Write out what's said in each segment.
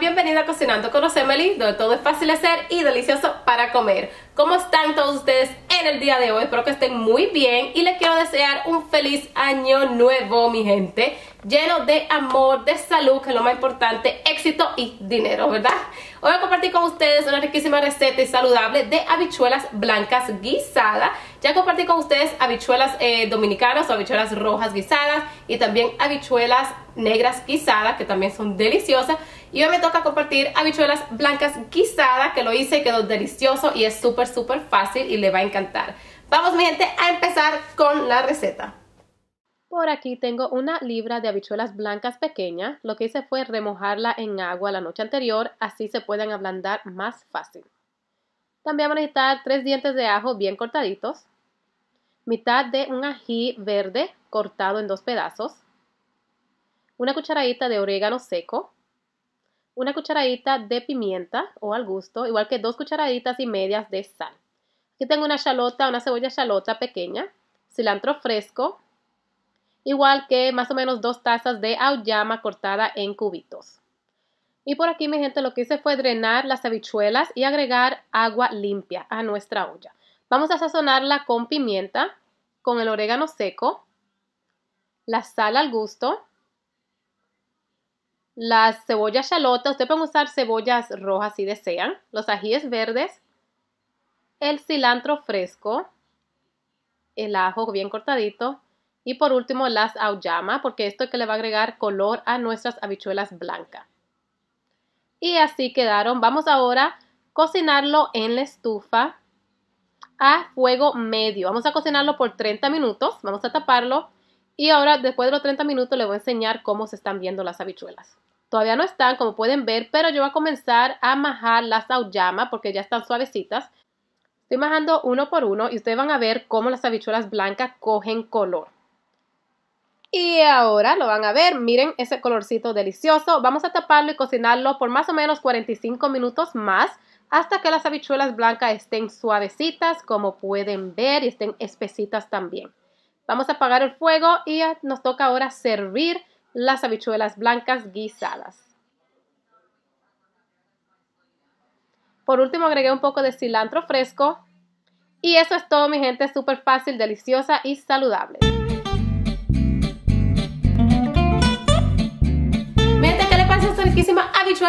Bienvenida a Cocinando con Rosemary, donde todo es fácil de hacer y delicioso para comer. ¿Cómo están todos ustedes en el día de hoy? Espero que estén muy bien y les quiero desear un feliz año nuevo, mi gente. Lleno de amor, de salud, que es lo más importante, éxito y dinero, ¿verdad? Hoy voy a compartir con ustedes una riquísima receta y saludable de habichuelas blancas guisadas. Ya compartí con ustedes habichuelas eh, dominicanas o habichuelas rojas guisadas y también habichuelas negras guisadas, que también son deliciosas. Y hoy me toca compartir habichuelas blancas guisadas, que lo hice y quedó delicioso y es súper, súper fácil y le va a encantar. Vamos mi gente a empezar con la receta. Por aquí tengo una libra de habichuelas blancas pequeñas. Lo que hice fue remojarla en agua la noche anterior, así se pueden ablandar más fácil. También van a necesitar tres dientes de ajo bien cortaditos, mitad de un ají verde cortado en dos pedazos, una cucharadita de orégano seco, una cucharadita de pimienta o al gusto, igual que dos cucharaditas y medias de sal. Aquí tengo una chalota, una cebolla chalota pequeña, cilantro fresco, igual que más o menos dos tazas de auyama cortada en cubitos. Y por aquí, mi gente, lo que hice fue drenar las habichuelas y agregar agua limpia a nuestra olla. Vamos a sazonarla con pimienta, con el orégano seco, la sal al gusto, las cebollas chalotas, ustedes pueden usar cebollas rojas si desean, los ajíes verdes, el cilantro fresco, el ajo bien cortadito y por último las auyama, porque esto es que le va a agregar color a nuestras habichuelas blancas. Y así quedaron. Vamos ahora a cocinarlo en la estufa a fuego medio. Vamos a cocinarlo por 30 minutos. Vamos a taparlo. Y ahora, después de los 30 minutos, le voy a enseñar cómo se están viendo las habichuelas. Todavía no están, como pueden ver, pero yo voy a comenzar a majar las auyama porque ya están suavecitas. Estoy majando uno por uno y ustedes van a ver cómo las habichuelas blancas cogen color. Y ahora lo van a ver, miren ese colorcito delicioso. Vamos a taparlo y cocinarlo por más o menos 45 minutos más hasta que las habichuelas blancas estén suavecitas como pueden ver y estén espesitas también. Vamos a apagar el fuego y nos toca ahora servir las habichuelas blancas guisadas. Por último agregué un poco de cilantro fresco. Y eso es todo mi gente, súper fácil, deliciosa y saludable.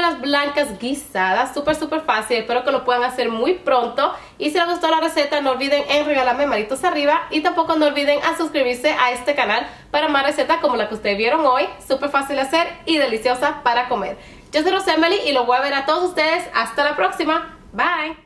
las blancas guisadas, súper súper fácil, espero que lo puedan hacer muy pronto y si les gustó la receta no olviden en regalarme manitos arriba y tampoco no olviden a suscribirse a este canal para más recetas como la que ustedes vieron hoy, súper fácil de hacer y deliciosa para comer. Yo soy Rosemary y lo voy a ver a todos ustedes, hasta la próxima, bye.